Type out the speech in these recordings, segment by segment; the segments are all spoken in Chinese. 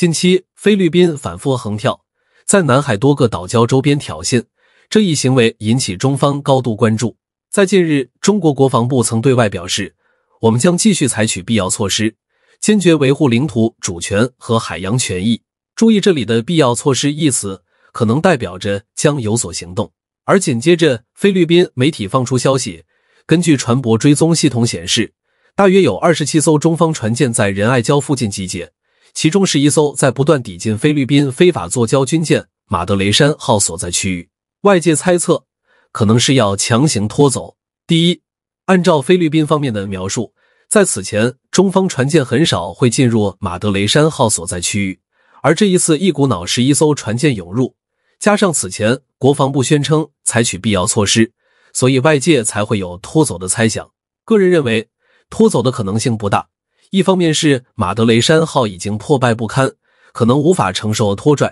近期，菲律宾反复横跳，在南海多个岛礁周边挑衅，这一行为引起中方高度关注。在近日，中国国防部曾对外表示：“我们将继续采取必要措施，坚决维护领土主权和海洋权益。”注意这里的“必要措施”一词，可能代表着将有所行动。而紧接着，菲律宾媒体放出消息，根据船舶追踪系统显示，大约有二十七艘中方船舰在仁爱礁附近集结。其中是一艘在不断抵近菲律宾非法坐礁军舰马德雷山号所在区域，外界猜测可能是要强行拖走。第一，按照菲律宾方面的描述，在此前中方船舰很少会进入马德雷山号所在区域，而这一次一股脑十一艘船舰涌入，加上此前国防部宣称采取必要措施，所以外界才会有拖走的猜想。个人认为，拖走的可能性不大。一方面是马德雷山号已经破败不堪，可能无法承受拖拽；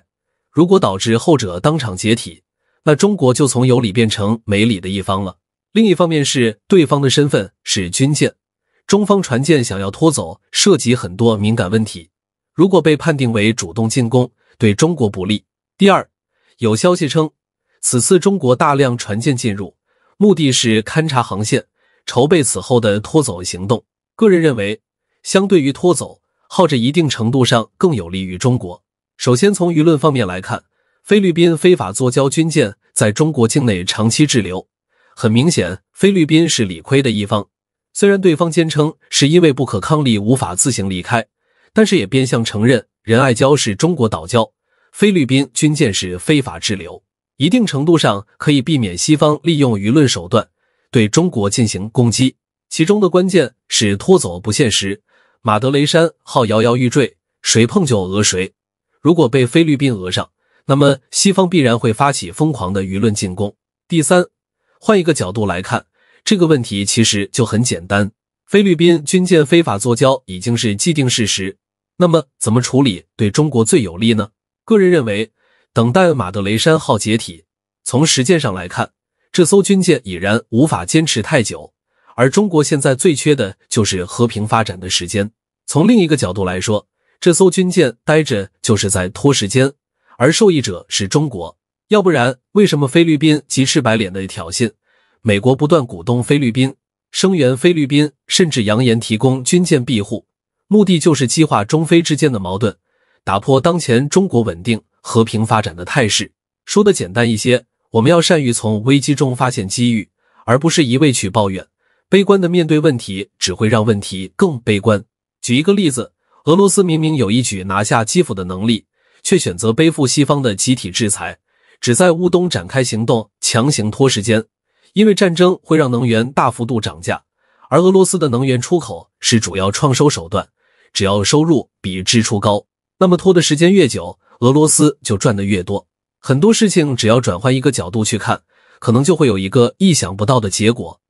如果导致后者当场解体，那中国就从有理变成没理的一方了。另一方面是对方的身份是军舰，中方船舰想要拖走，涉及很多敏感问题。如果被判定为主动进攻，对中国不利。第二，有消息称，此次中国大量船舰进入，目的是勘察航线，筹备此后的拖走行动。个人认为。相对于拖走，耗着一定程度上更有利于中国。首先从舆论方面来看，菲律宾非法坐礁军舰在中国境内长期滞留，很明显菲律宾是理亏的一方。虽然对方坚称是因为不可抗力无法自行离开，但是也变相承认仁爱礁是中国岛礁，菲律宾军舰是非法滞留。一定程度上可以避免西方利用舆论手段对中国进行攻击。其中的关键是拖走不现实。马德雷山号摇摇欲坠，谁碰就讹谁。如果被菲律宾讹上，那么西方必然会发起疯狂的舆论进攻。第三，换一个角度来看，这个问题其实就很简单：菲律宾军舰非法作交已经是既定事实，那么怎么处理对中国最有利呢？个人认为，等待马德雷山号解体。从实践上来看，这艘军舰已然无法坚持太久，而中国现在最缺的就是和平发展的时间。从另一个角度来说，这艘军舰待着就是在拖时间，而受益者是中国。要不然，为什么菲律宾急赤白脸的挑衅，美国不断鼓动菲律宾声援菲律宾，甚至扬言提供军舰庇护？目的就是激化中菲之间的矛盾，打破当前中国稳定和平发展的态势。说的简单一些，我们要善于从危机中发现机遇，而不是一味去抱怨。悲观的面对问题，只会让问题更悲观。举一个例子，俄罗斯明明有一举拿下基辅的能力，却选择背负西方的集体制裁，只在乌东展开行动，强行拖时间。因为战争会让能源大幅度涨价，而俄罗斯的能源出口是主要创收手段，只要收入比支出高，那么拖的时间越久，俄罗斯就赚得越多。很多事情只要转换一个角度去看，可能就会有一个意想不到的结果。